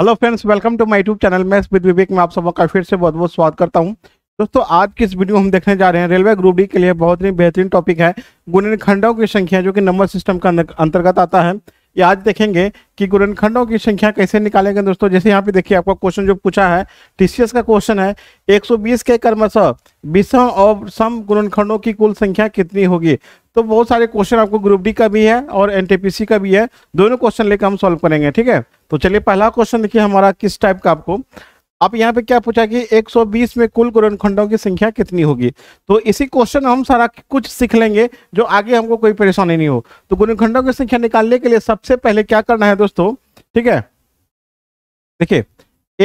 hello friends welcome to my YouTube channel मैं with Vivek में आप सबका फिर से बहुत बहुत स्वागत करता हूं दोस्तों आज की इस वीडियो हम देखने जा रहे हैं रेलवे ग्रुप डी के लिए बहुत ही बेहतरीन टॉपिक है गुणनखंडों की संख्या जो कि नंबर सिस्टम का अंतर्गत आता है ये आज देखेंगे कि गुणनखंडों की संख्या कैसे निकालेंगे दोस्तों जैसे यहाँ पे देखिए आपका क्वेश्चन जो पूछा है टी का क्वेश्चन है एक के कर्मश विषम और सम गुणनखंडों की कुल संख्या कितनी होगी तो बहुत सारे क्वेश्चन आपको ग्रुप डी का भी है और एन का भी है दोनों क्वेश्चन लेकर हम सॉल्व करेंगे ठीक है तो चलिए पहला क्वेश्चन देखिए हमारा किस टाइप का आपको आप यहाँ पे क्या पूछा कि 120 में कुल गुणन खंडों की संख्या कितनी होगी तो इसी क्वेश्चन हम सारा कुछ सीख लेंगे जो आगे हमको कोई परेशानी नहीं हो तो गुणनखंडों की संख्या निकालने के लिए सबसे पहले क्या करना है दोस्तों ठीक है देखिए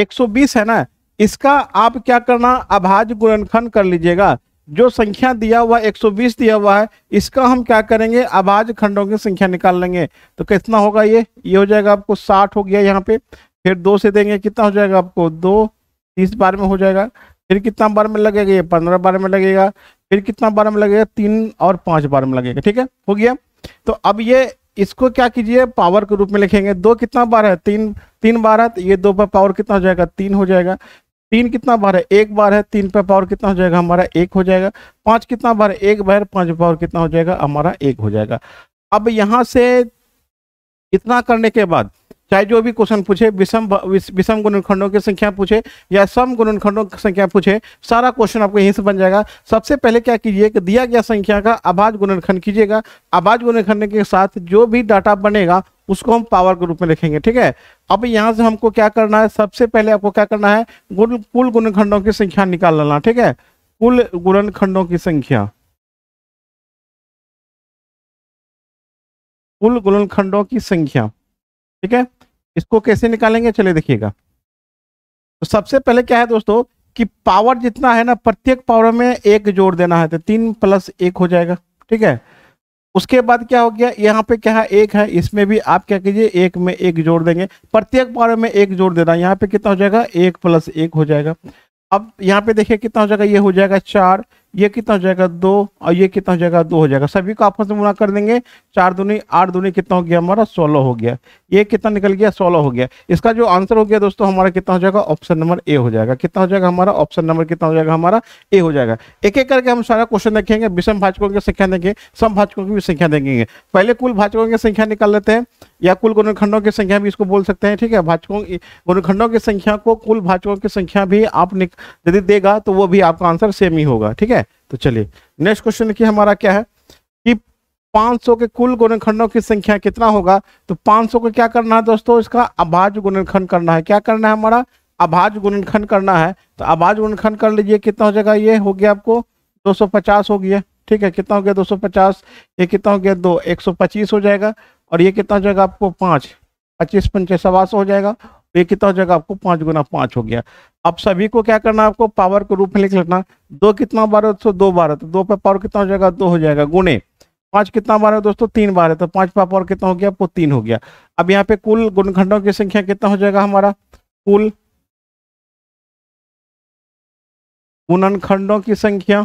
120 है ना इसका आप क्या करना अभाज गुरनखंड कर लीजिएगा जो संख्या दिया हुआ 120 दिया हुआ है इसका हम क्या करेंगे आवाज खंडों की संख्या निकाल लेंगे तो कितना होगा ये ये हो जाएगा आपको 60 हो गया यहाँ पे फिर दो से देंगे कितना हो जाएगा आपको दो तीस बार में हो जाएगा फिर कितना बार में लगेगा ये पंद्रह बार में लगेगा फिर कितना बार में लगेगा तीन और पाँच बार में लगेगा ठीक है हो गया तो अब ये इसको क्या कीजिए पावर के रूप में लिखेंगे दो कितना बार है तीन तीन बार है तो ये दो पर पावर कितना हो जाएगा तीन हो जाएगा तीन कितना बार है एक बार है तीन पे पावर कितना हो जाएगा हमारा एक हो जाएगा पांच कितना बार है एक बार पाँच पावर कितना हो जाएगा हमारा एक हो जाएगा अब यहाँ से इतना करने के बाद चाहे जो भी क्वेश्चन पूछे विषम विषम गुणनखंडों की संख्या पूछे या सम गुणनखंडों की संख्या पूछे सारा क्वेश्चन आपको यहीं से बन जाएगा सबसे पहले क्या कीजिए कि दिया गया संख्या का आभाज गुणनखंड कीजिएगा आभाज गुणनखंड के साथ जो भी डाटा बनेगा उसको हम पावर के रूप में लिखेंगे ठीक है अब यहाँ से हमको क्या करना है सबसे पहले आपको क्या करना है गुण कुल गुणखंडों की संख्या निकाल लेना ठीक है कुल गुणनखंडों की संख्या कुल गुणनखंडों की संख्या ठीक है इसको कैसे निकालेंगे चले देखिएगा तो सबसे पहले क्या है दोस्तों कि पावर जितना है ना प्रत्येक पावर में एक जोड़ देना है तो तीन प्लस एक हो जाएगा ठीक है उसके बाद क्या हो गया यहाँ पे क्या है एक है इसमें भी आप क्या कीजिए एक में एक जोड़ देंगे प्रत्येक बार में एक जोड़ देना यहाँ पे कितना हो जाएगा एक प्लस एक हो जाएगा अब यहाँ पे देखिए कितना हो जाएगा ये हो जाएगा चार ये कितना हो जाएगा दो और ये कितना हो जाएगा दो हो जाएगा सभी को आपस में गुना कर देंगे चार दूनी आठ दूनी कितना हो गया हमारा सोलह हो गया ये कितना निकल गया सोलह हो गया इसका जो आंसर हो गया दोस्तों हमारा कितना हो जाएगा ऑप्शन नंबर ए हो जाएगा कितना हो जाएगा हमारा ऑप्शन नंबर कितना हो जाएगा हमारा ए हो जाएगा एक एक करके हम सारा क्वेश्चन देखेंगे विषम भाजकों की संख्या देखेंगे सम भाजकों की भी संख्या देखेंगे पहले कुल भाजकों की संख्या निकाल लेते हैं या कुल गुणखंडों की संख्या भी इसको बोल सकते हैं ठीक है भाजकों गुणखंडों की संख्या को कुल भाजकों की संख्या भी आप यदि देगा तो वो भी आपका आंसर सेम ही होगा ठीक है तो चलिए नेक्स्ट क्वेश्चन देखिए हमारा क्या है 500 के कुल गुणनखंडों की संख्या कितना होगा तो 500 को क्या करना है दोस्तों इसका अभाज गुणनखंड करना है क्या करना है हमारा अभाज गुणनखंड करना है तो अभाज गुणनखंड कर लीजिए कितना हो जाएगा ये हो गया आपको 250 हो गया ठीक है कितना हो गया 250 ये कितना हो गया दो एक हो जाएगा और ये कितना हो जाएगा आपको पाँच पच्चीस पंच सवा हो जाएगा ये कितना हो जाएगा आपको पाँच गुना पाँच हो गया अब सभी को क्या करना है आपको पावर के रूप में लिख लेना दो कितना बारह तो दो बारह तो दो पर पावर कितना हो जाएगा दो हो जाएगा गुणे पांच कितना बार है दोस्तों तीन बार है तो पांच पाप और कितना हो गया आपको तीन हो गया अब यहाँ पे कुल गुणखंडों की संख्या कितना हो जाएगा हमारा कुल गुणनखंडों की संख्या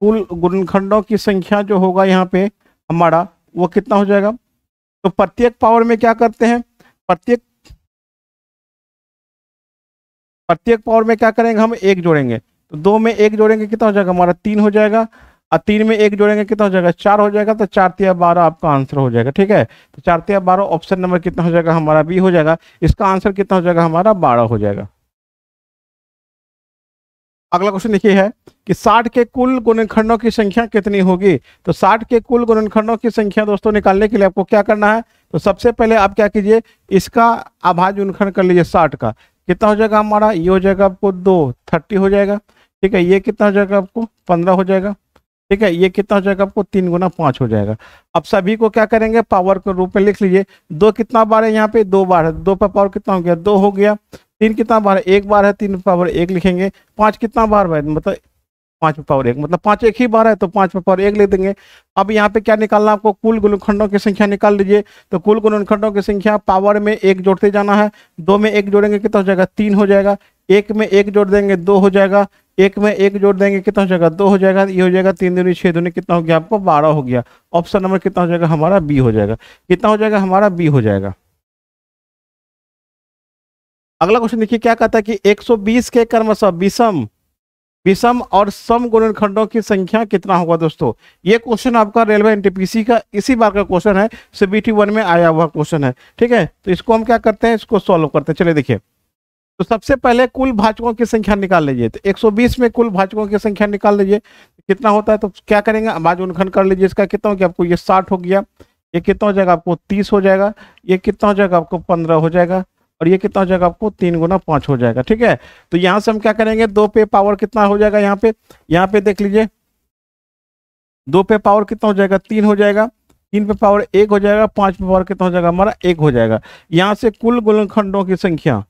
कुल गुणनखंडों की संख्या जो होगा यहाँ पे हमारा वो कितना हो जाएगा तो प्रत्येक पावर में क्या करते हैं प्रत्येक प्रत्येक पावर में क्या करेंगे हम एक जोड़ेंगे तो दो में एक जोड़ेंगे कितना हो जाएगा हमारा तीन हो जाएगा और तीन में एक जोड़ेंगे कितना हो जाएगा चार हो जाएगा तो चार तिया बारह आपका आंसर हो जाएगा ठीक है तो चार तिया बारह ऑप्शन नंबर कितना हो जाएगा हमारा बी हो जाएगा इसका आंसर कितना हो जाएगा हमारा बारह हो जाएगा अगला क्वेश्चन देखिए है कि 60 के कुल गुणनखंडों की संख्या कितनी होगी तो 60 के कुल गुणनखंडों की संख्या दोस्तों निकालने के लिए आपको क्या करना है तो सबसे पहले आप क्या कीजिए इसका आभाज गुणखंड कर लीजिए 60 का कितना हो जाएगा हमारा ये हो जाएगा आपको दो थर्टी हो जाएगा ठीक है ये कितना हो जाएगा आपको पंद्रह हो जाएगा ठीक है ये कितना हो जाएगा आपको तीन गुना पाँच हो जाएगा अब सभी को क्या करेंगे पावर के रूप में लिख लीजिए दो कितना बार है यहाँ पे दो बार है दो पर पावर कितना हो गया दो हो गया तीन कितना बार है एक बार है तीन पावर एक लिखेंगे पाँच कितना बार है मतलब पाँच पे पावर एक मतलब पाँच एक ही बार है तो पाँच पे पावर एक लिख देंगे अब यहाँ पे क्या निकालना आपको कुल गुणखंडों की संख्या निकाल लीजिए तो कुल गुणखंडों की संख्या पावर में एक जोड़ते जाना है दो में एक जोड़ेंगे कितना हो जाएगा तीन हो जाएगा एक में एक जोड़ देंगे दो हो जाएगा एक में एक जोड़ देंगे कितना हो जाएगा दो हो जाएगा ये हो जाएगा तीन दूनी छह दूनी कितना हो गया आपको बारह हो गया ऑप्शन नंबर कितना हो जाएगा हमारा बी हो जाएगा कितना हो जाएगा हमारा बी हो जाएगा अगला क्वेश्चन देखिए क्या कहता है कि 120 के क्रमश विषम विषम और सम गुणनखंडों की संख्या कितना होगा दोस्तों ये क्वेश्चन आपका रेलवे एनटीपीसी का इसी बार का क्वेश्चन है सीबीटी वन में आया हुआ क्वेश्चन है ठीक है तो इसको हम क्या करते हैं इसको सॉल्व करते हैं चलिए देखिए तो सबसे पहले कुल भाजकों की संख्या निकाल लीजिए तो 120 में कुल भाजकों की संख्या निकाल लीजिए कितना होता है तो क्या करेंगे आवाज उनखन कर लीजिए इसका कितना हो गया आपको ये साठ हो गया ये कितना हो जाएगा आपको तीस हो जाएगा ये कितना हो जाएगा आपको पंद्रह हो जाएगा और ये कितना हो जाएगा आपको तीन गुना पांच हो जाएगा ठीक है तो यहाँ से हम क्या करेंगे दो पे पावर कितना हो जाएगा यहाँ पे यहाँ पे देख लीजिए दो पे पावर कितना हो जाएगा तीन हो जाएगा तीन पे पावर एक हो जाएगा पांच पे पावर कितना हो जाएगा हमारा एक हो जाएगा यहाँ से कुल गुलखंडों की संख्या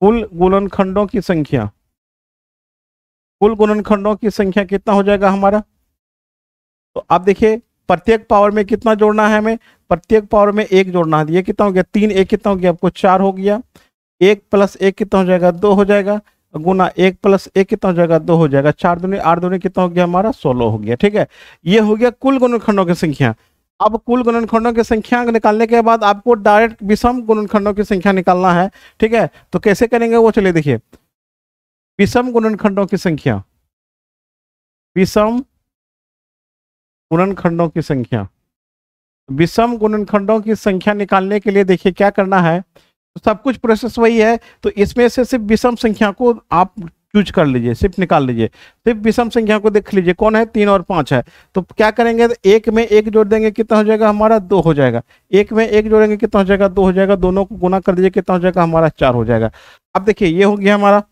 कुल गुणनखंडों की संख्या कुल गुणनखंडों की संख्या कितना हो जाएगा हमारा तो आप देखिए प्रत्येक पावर में कितना जोड़ना है हमें प्रत्येक पावर में एक जोड़ना है ये कितना हो गया तीन एक कितना हो गया आपको चार हो गया एक प्लस एक कितना हो जाएगा दो हो जाएगा गुना एक प्लस एक कितना हो जाएगा दो हो जाएगा चार दुनी आठ दुनिया कितना हो गया हमारा सोलह हो गया ठीक है ये हो गया कुल गुणनखंडों की संख्या अब कुल गुणनखंडों की संख्या निकालने के बाद आपको डायरेक्ट विषम गुणनखंडों की संख्या निकालना है ठीक है तो कैसे करेंगे वो चलिए देखिए विषम गुणनखंडों की संख्या विषम गुणनखंडों की संख्या विषम गुणनखंडों की संख्या निकालने के लिए देखिए क्या करना है तो सब कुछ प्रोसेस वही है तो इसमें से सिर्फ विषम संख्या को आप चूज कर लीजिए सिर्फ निकाल लीजिए सिर्फ तो विषम संख्या को देख लीजिए कौन है तीन और पाँच है तो क्या करेंगे तो एक में एक जोड़ देंगे कितना हो जाएगा हमारा दो हो जाएगा एक में एक जोड़ेंगे कितना हो जाएगा दो हो जाएगा दोनों को गुना कर दीजिए कितना हो जाएगा हमारा चार हो जाएगा अब देखिए ये हो गया हमारा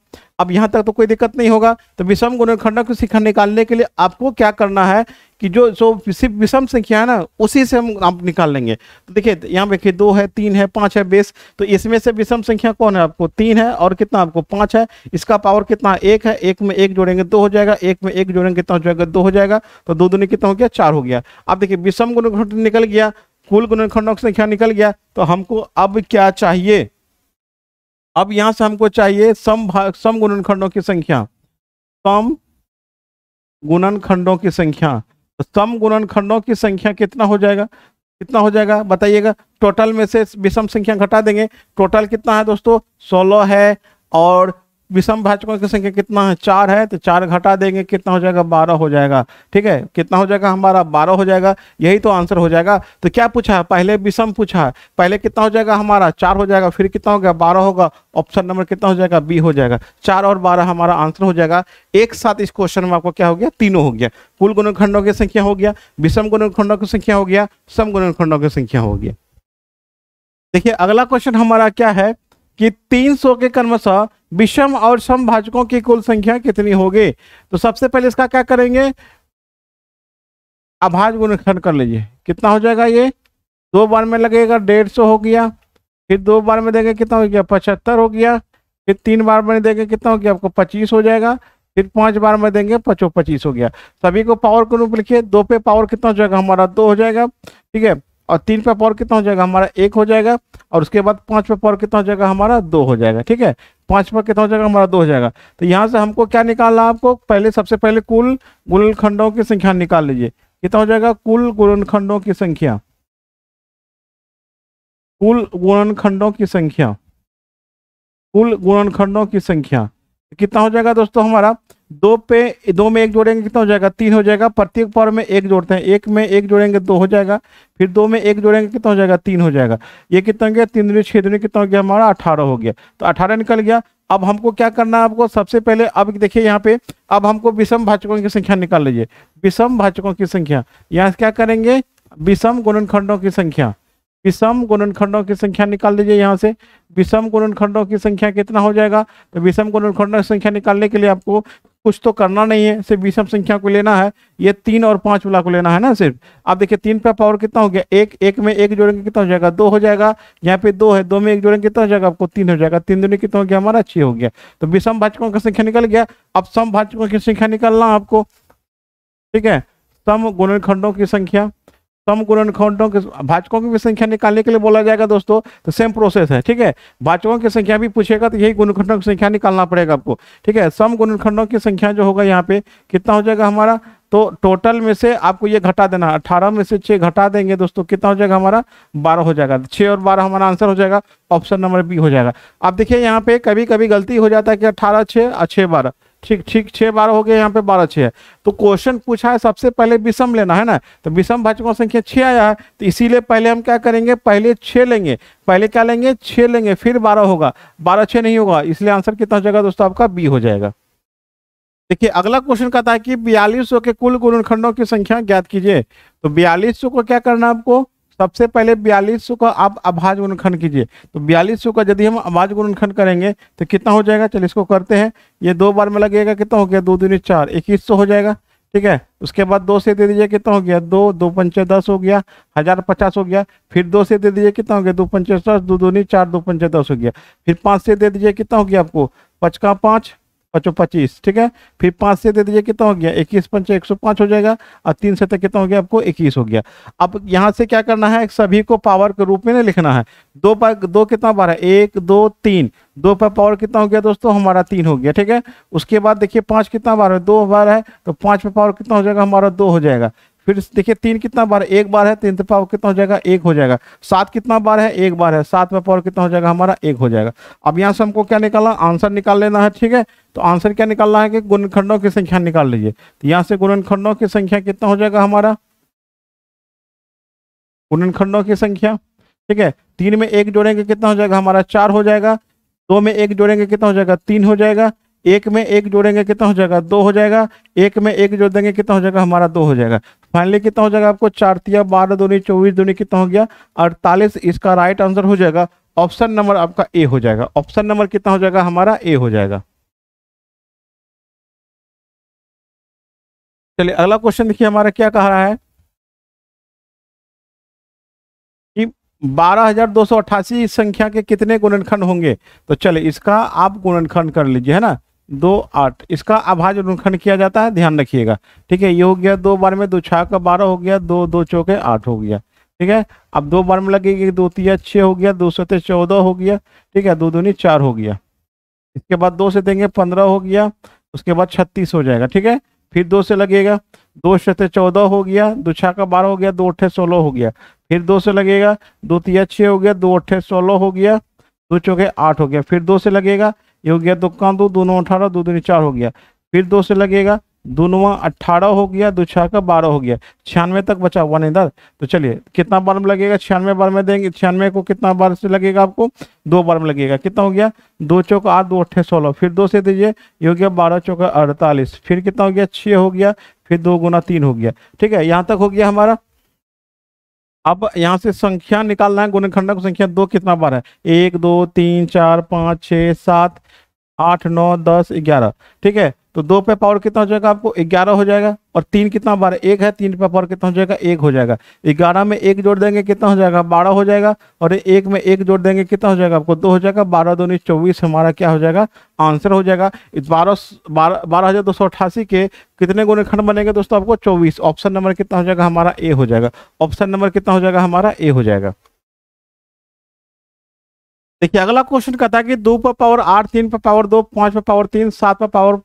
अब यहाँ तक तो कोई दिक्कत नहीं होगा तो विषम गुणनखंडक को सिखा निकालने के लिए आपको क्या करना है कि जो जो सिर्फ विषम संख्या है ना उसी से हम आप निकाल लेंगे तो देखिए यहाँ देखिए दो है तीन है पाँच है बेस तो इसमें से विषम संख्या कौन है आपको तीन है और कितना आपको पाँच है इसका पावर कितना एक है एक में एक जोड़ेंगे दो हो जाएगा एक में एक जोड़ेंगे कितना हो जाएगा दो हो जाएगा तो दो दूनी कितना हो गया चार हो गया अब देखिए विषम गुणखंड निकल गया कुल गुणखंडों की संख्या निकल गया तो हमको अब क्या चाहिए अब यहाँ से हमको चाहिए सम सम गुणनखंडों की संख्या सम गुणनखंडों की संख्या तो सम गुणनखंडों की संख्या कितना हो जाएगा कितना हो जाएगा बताइएगा टोटल में से विषम संख्या घटा देंगे टोटल कितना है दोस्तों सोलह है और विषम भाजकों की संख्या कितना है चार है तो चार घटा देंगे कितना हो जाएगा बारह हो जाएगा ठीक है कितना हो जाएगा हमारा बारह हो जाएगा यही तो आंसर हो जाएगा तो क्या पूछा है पहले विषम पूछा पहले कितना हो जाएगा हमारा चार हो जाएगा फिर कितना हो गया बारह होगा ऑप्शन नंबर कितना हो जाएगा बी हो जाएगा चार और बारह हमारा आंसर हो जाएगा एक साथ इस क्वेश्चन में आपको क्या हो गया तीनों हो गया कुल गुणखंडों की संख्या हो गया विषम गुणखंडों की संख्या हो गया सम गुणखंडों की संख्या हो गया देखिए अगला क्वेश्चन हमारा क्या है कि 300 के क्रमशः विषम और समभाजकों की कुल संख्या कितनी होगी तो सबसे पहले इसका क्या करेंगे अभाज गुणखंड कर लीजिए कितना हो जाएगा ये दो बार में लगेगा डेढ़ सौ हो गया फिर दो बार में देंगे कितना हो गया पचहत्तर हो गया फिर तीन बार में देंगे कितना हो गया आपको पच्चीस हो जाएगा फिर पांच बार में देंगे पचो पच्चीस हो गया सभी को पावर के रूप लिखिए दो पे पावर कितना हो जाएगा हमारा दो हो जाएगा ठीक है और तीन पे पावर कितना हो जाएगा हमारा एक हो जाएगा और उसके बाद पाँच पे पावर कितना हो जाएगा हमारा दो हो जाएगा ठीक है पाँच पर कितना हो जाएगा हमारा दो हो जाएगा तो यहाँ से हमको क्या निकालना आपको पहले सबसे पहले कुल गुलखंडों की संख्या निकाल लीजिए कितना हो जाएगा कुल गुलखंडों की संख्या कुल गुणनखंडों की संख्या कुल गुणनखंडों की संख्या कितना हो जाएगा दोस्तों हमारा दो पे दो में एक जोड़ेंगे कितना हो जाएगा तीन हो जाएगा प्रत्येक पावर में एक जोड़ते हैं एक में एक जोड़ेंगे दो तो हो जाएगा फिर दो में एक जोड़ेंगे कितना हो जाएगा तीन हो जाएगा ये कितना हो गया तीन दुनिया छह दुनिया कितना हो गया हमारा अठारह हो गया तो अठारह निकल गया अब हमको क्या करना है आपको सबसे पहले अब देखिए यहाँ पे अब हमको विषम भाजकों की संख्या निकाल लीजिए विषम भाजकों की संख्या यहाँ क्या करेंगे विषम गुणनखंडों की संख्या विषम गुणनखंडों की संख्या निकाल दीजिए यहाँ से विषम गुणनखंडों की संख्या कितना हो जाएगा तो विषम गुणनखंडों की संख्या निकालने के लिए आपको कुछ तो करना नहीं है सिर्फ विषम संख्या को लेना है ये तीन और पांच वाला को लेना है ना सिर्फ आप देखिए तीन पे पावर कितना हो गया एक एक में एक जोड़ेंगे कितना हो जाएगा दो हो जाएगा यहाँ पे दो है दो में एक जोड़ेंगे कितना हो जाएगा आपको तीन हो जाएगा तीन दोनों कितना हो गया हमारा अच्छी हो गया तो विषम भाजकों की संख्या निकल गया अब सम भाजकों की संख्या निकालना आपको ठीक है सम गुणनखंडों की संख्या सम गुणन खंडों के भाजकों की भी संख्या निकालने के लिए बोला जाएगा दोस्तों तो सेम प्रोसेस है ठीक है भाजकों की संख्या भी पूछेगा तो यही गुणखंडों की संख्या निकालना पड़ेगा आपको ठीक है सम गुणखंडों की संख्या जो होगा यहाँ पे कितना हो जाएगा हमारा तो टोटल में से आपको ये घटा देना अठारह में से छः घटा देंगे दोस्तों कितना हो जाएगा हमारा बारह हो जाएगा छः और बारह हमारा आंसर हो जाएगा ऑप्शन नंबर बी हो जाएगा आप देखिए यहाँ पे कभी कभी गलती हो जाता है कि अठारह छः और छः बारह ठीक ठीक छह बारह हो गया यहाँ पे बारह छह है तो क्वेश्चन पूछा है सबसे पहले विषम लेना है ना तो विषम भाजकों संख्या छह आया है तो इसीलिए पहले हम क्या करेंगे पहले छह लेंगे पहले क्या लेंगे छह लेंगे फिर बारह होगा बारह छह नहीं होगा इसलिए आंसर कितना हो जाएगा दोस्तों आपका बी हो जाएगा देखिए अगला क्वेश्चन कहता है कि बयालीस के कुल गुणखंडों की संख्या ज्ञात कीजिए तो बयालीस को क्या करना है आपको सबसे पहले बयालीस सौ का आप अभाज गुणनखंड कीजिए तो बयालीस सौ का यदि हम अभाज गुणनखंड करेंगे तो कितना हो जाएगा चलिए इसको करते हैं ये दो बार में लगेगा कितना हो गया दो दूनी चार इक्कीस सौ हो जाएगा ठीक है उसके बाद दो से दे दीजिए कितना हो गया दो दो पंचे दस हो गया हजार पचास हो गया फिर दो से दे दीजिए कितना हो गया दो पंचे दस दो दूनी चार दो पंचे दस हो गया फिर पाँच से दे दीजिए कितना हो गया आपको पचका पाँच पचो पच्चीस ठीक है फिर पांच से दे दीजिए कितना हो गया इक्कीस पंच एक सौ पांच हो जाएगा और तीन से तक कितना हो गया आपको इक्कीस हो गया अब यहाँ से क्या करना है सभी को पावर के रूप में नहीं लिखना है दो पर दो कितना बार है एक दो तीन दो पर पावर कितना हो गया दोस्तों हमारा तीन हो गया ठीक है उसके बाद देखिए पांच कितना बार है दो बार है तो पांच पर पावर कितना हो जाएगा हमारा दो हो जाएगा फिर देखिए तीन कितना बार एक बार है तीन दफा कितना हो जाएगा एक हो जाएगा सात कितना बार है एक बार है सात में पावर कितना हो जाएगा हमारा एक हो जाएगा अब यहाँ से हमको क्या निकालना आंसर निकाल लेना है ठीक है तो आंसर क्या निकालना है कि गुणखंडों की संख्या निकाल लीजिए तो यहाँ से गुणनखंडों की संख्या कितना हो जाएगा हमारा गुणनखंडों की संख्या ठीक है तीन में एक जोड़ेंगे कितना हो जाएगा हमारा चार हो जाएगा दो में एक जोड़ेंगे कितना हो जाएगा तीन हो जाएगा एक में एक जोड़ेंगे कितना हो जाएगा दो हो जाएगा एक में एक जोड़ देंगे कितना हो जाएगा हमारा दो हो जाएगा फाइनली कितना हो जाएगा आपको चार तिया बारह दूनी चौबीस दूनी कितना हो गया अड़तालीस इसका राइट आंसर हो जाएगा ऑप्शन नंबर आपका ए हो जाएगा ऑप्शन नंबर कितना हो जाएगा हमारा ए हो जाएगा चलिए अगला क्वेश्चन देखिए हमारा क्या कह रहा है कि बारह संख्या के कितने गुणनखंड होंगे तो चलिए इसका आप गुणनखंड कर लीजिए है ना दो आठ इसका अभाज्य रूखंड किया जाता है ध्यान रखिएगा ठीक है ये हो गया दो बार में दो छः का बारह हो गया दो दो चौके आठ हो गया ठीक है अब दो बार में लगेगी दो तीन छः हो गया दो सते चौदह हो गया ठीक है दो दूनी चार हो गया इसके बाद दो से देंगे पंद्रह हो गया उसके बाद छत्तीस हो जाएगा ठीक है फिर दो से लगेगा दो सते चौदह हो गया दो छः का बारह हो गया दो अट्ठे सोलह हो गया फिर दो से लगेगा दो तीन छः हो गया दो अट्ठे सोलह हो गया दो चौके आठ हो गया फिर दो से लगेगा ये हो गया दुक्का दो दोनों अठारह दो दूनी चार हो गया फिर दो से लगेगा दोनों अट्ठारह हो गया दो छः का बारह हो गया छियानवे तक बचा हुआ नहीं दर तो चलिए कितना बार में लगेगा छियानवे बार में देंगे छियानवे को कितना बार से लगेगा आपको दो बार में लगेगा कितना हो गया दो चौक आठ दो अट्ठे सोलह फिर दो से दीजिए ये हो गया बारह चौका अड़तालीस फिर कितना हो गया छः हो गया फिर दो गुना तीन हो गया ठीक है यहाँ तक हो गया हमारा अब यहाँ से संख्या निकालना है गुणखंडक संख्या दो कितना बार है एक दो तीन चार पाँच छह सात आठ नौ दस ग्यारह ठीक है तो दो पे पावर कितना हो जाएगा आपको ग्यारह हो जाएगा और तीन कितना बारह एक है तीन पे पावर कितना हो जाएगा एक हो जाएगा ग्यारह में एक जोड़ देंगे कितना हो जाएगा बारह हो जाएगा और एक में एक जोड़ देंगे कितना हो जाएगा आपको दो हो जाएगा बारह दो नहीं चौबीस हमारा क्या हो जाएगा आंसर हो जाएगा बारह बारह हज़ार दो सौ अट्ठासी के कितने खंड बनेंगे दोस्तों आपको चौबीस ऑप्शन नंबर कितना हो जाएगा हमारा ए हो जाएगा ऑप्शन नंबर कितना हो जाएगा हमारा ए हो जाएगा देखिए अगला क्वेश्चन कहता है कि दो पर पावर आठ तीन पर पावर दो पांच पर पावर तीन सात पर पावर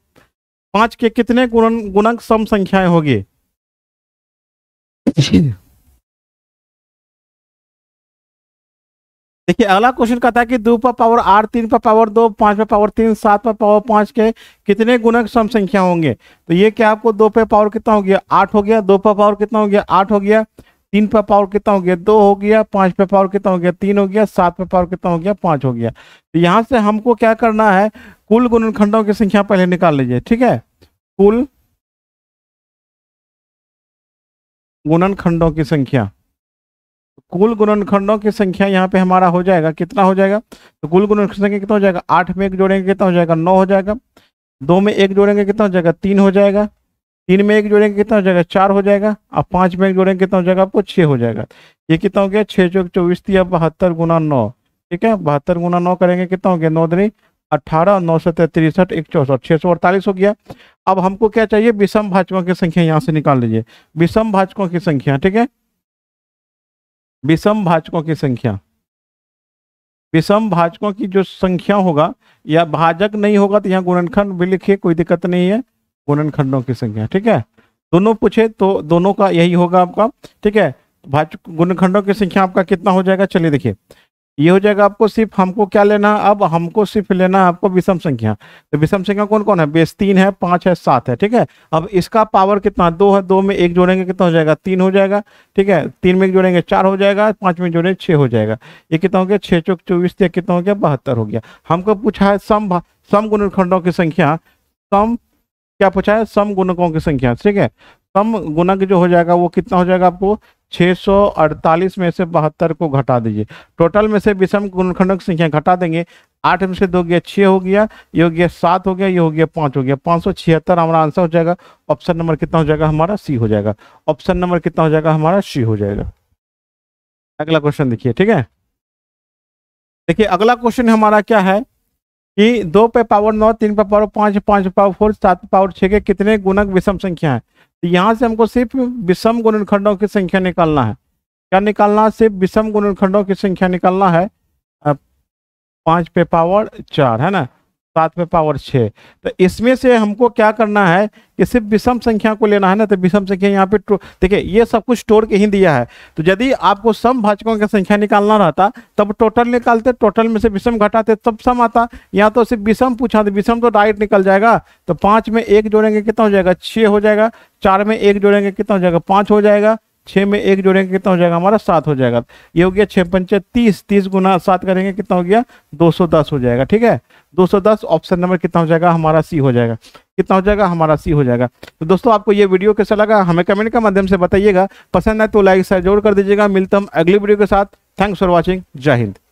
पांच के कितने गुण गुणक सम संख्याएं होगी देखिए अगला क्वेश्चन कहता है कि दो पर पावर आठ तीन पर पावर दो पांच पर पावर तीन सात पर पावर पांच के कितने गुणक सम संख्या होंगे तो ये क्या आपको दो पे पावर कितना हो गया आठ हो गया दो पर पावर कितना हो गया आठ हो गया तीन पे पावर कितना हो गया दो हो गया पांच पे पावर कितना हो गया तीन हो गया सात पे पावर कितना हो गया पांच हो गया तो यहां से हमको क्या करना है कुल गुणनखंडों की संख्या पहले निकाल लीजिए ठीक है कुल गुणनखंडों की संख्या कुल गुणनखंडों की संख्या यहाँ पे हमारा हो जाएगा कितना हो जाएगा तो कुल गुणनखंड संख्या कितना हो जाएगा आठ में एक जोड़ेंगे कितना हो जाएगा नौ हो जाएगा दो में एक जोड़ेंगे कितना हो जाएगा तीन हो जाएगा तीन में एक जोड़ेंगे कितना हो जाएगा चार हो जाएगा और पांच में एक जोड़ेंगे कितना हो जाएगा आपको छः हो जाएगा ये कितना हो गया छः चौक चौबीस थी बहत्तर गुना नौ ठीक है बहत्तर गुना नौ करेंगे कितना हो गया नौ दिन अट्ठारह नौ सौ तिरसठ एक चौसठ छः सौ अड़तालीस हो गया अब हमको क्या चाहिए विषम भाजकों की संख्या यहाँ से निकाल लीजिए विषम भाजकों की संख्या ठीक है विषम भाजकों की संख्या विषम भाजकों की जो संख्या होगा या भाजक नहीं होगा तो यहाँ गुणनखंड भी लिखिए कोई दिक्कत नहीं है गुणन खंडों की संख्या ठीक है दोनों पूछे तो दोनों का यही होगा आपका ठीक है भाजपा खंडों की संख्या आपका कितना हो जाएगा चलिए देखिए ये हो जाएगा आपको सिर्फ हमको क्या लेना अब हमको सिर्फ लेना आपको विषम संख्या तो विषम संख्या कौन कौन है बेस तीन है पांच है सात है ठीक है अब इसका पावर कितना दो है दो में एक जोड़ेंगे कितना हो जाएगा तीन हो जाएगा ठीक है तीन में एक जोड़ेंगे चार हो जाएगा पांच में जोड़ेंगे छह हो जाएगा ये कितना हो गया छह चौक चौबीस तो कितना हो गया बहत्तर हो गया हमको पूछा है सम सम गुणखंडों की संख्या सम क्या पूछा है सम गुणकों की संख्या ठीक है सम गुणक जो हो जाएगा वो कितना हो जाएगा आपको 648 में से बहत्तर को घटा दीजिए टोटल में से विषम गुणखंडों की संख्या घटा देंगे आठ में से दो गया छः हो गया ये हो गया सात हो गया ये हो गया पाँच हो गया पाँच हमारा आंसर हो जाएगा ऑप्शन नंबर कितना हो जाएगा हमारा सी हो जाएगा ऑप्शन नंबर कितना हो जाएगा हमारा सी हो जाएगा अगला क्वेश्चन देखिए ठीक है देखिए अगला क्वेश्चन हमारा क्या है कि दो पे पावर नौ तीन पे पावर पांच पांच पावर फोर सात पावर छः के कितने गुणक विषम संख्या है तो यहाँ से हमको सिर्फ विषम गुणनखंडों की संख्या निकालना है क्या निकालना सिर्फ विषम गुणनखंडों की संख्या निकालना है पांच पे पावर चार है ना सात में पावर छः तो इसमें से हमको क्या करना है कि सिर्फ विषम संख्या को लेना है ना तो विषम संख्या यहाँ पे देखिए ये सब कुछ तोड़ के ही दिया है तो यदि आपको सम भाजकों की संख्या निकालना रहता तब टोटल निकालते टोटल में से विषम घटाते तब सम आता यहाँ तो सिर्फ विषम पूछा तो विषम तो डायरेक्ट निकल जाएगा तो पाँच में एक जोड़ेंगे कितना हो जाएगा छः हो जाएगा चार में एक जोड़ेंगे कितना हो जाएगा पाँच हो जाएगा छः में एक जोड़ेंगे कितना हो जाएगा हमारा सात हो जाएगा ये हो गया छः पंचे तीस तीस गुना सात करेंगे कितना हो गया दो सौ दस हो जाएगा ठीक है 210 ऑप्शन नंबर कितना हो जाएगा हमारा सी हो जाएगा कितना हो जाएगा हमारा सी हो जाएगा तो दोस्तों आपको ये वीडियो कैसा लगा हमें कमेंट के माध्यम से बताइएगा पसंद है तो लाइक शेयर जरूर कर दीजिएगा मिलता हम अगली वीडियो के साथ थैंक्स फॉर वॉचिंग जय हिंद